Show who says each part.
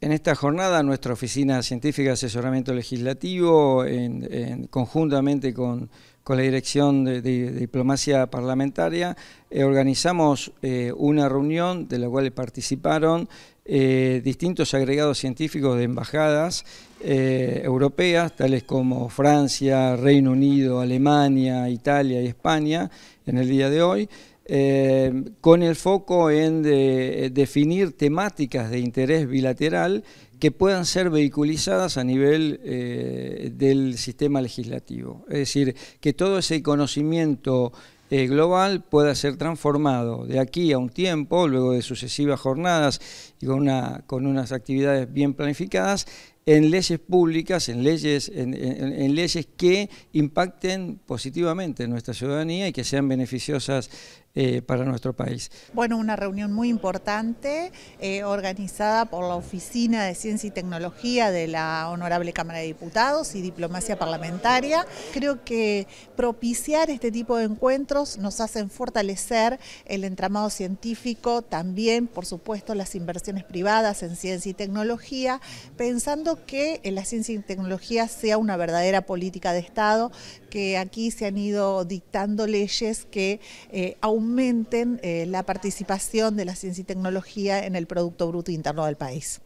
Speaker 1: En esta jornada, nuestra Oficina Científica de Asesoramiento Legislativo, conjuntamente con, la Dirección de, Diplomacia Parlamentaria, eh, organizamos eh, una reunión de la cual participaron eh, distintos agregados científicos de embajadas europeas, tales como Francia, Reino Unido, Alemania, Italia y España, en el día de hoy. Eh, con el foco en eh, definir temáticas de interés bilateral que puedan ser vehiculizadas a nivel eh, del sistema legislativo. Es decir, que todo ese conocimiento global pueda ser transformado de aquí a un tiempo, luego de sucesivas jornadas y con unas actividades bien planificadas, en leyes públicas, en leyes, en, leyes que impacten positivamente en nuestra ciudadanía y que sean beneficiosas eh, para nuestro país.
Speaker 2: Bueno, una reunión muy importante eh, organizada por la Oficina de Ciencia y Tecnología de la Honorable Cámara de Diputados y Diplomacia Parlamentaria. Creo que propiciar este tipo de encuentros nos hacen fortalecer el entramado científico, también, por supuesto, las inversiones privadas en ciencia y tecnología, pensando que eh, la ciencia y tecnología sea una verdadera política de Estado, que aquí se han ido dictando leyes que eh, aumenten eh, la participación de la ciencia y tecnología en el Producto Bruto Interno del país.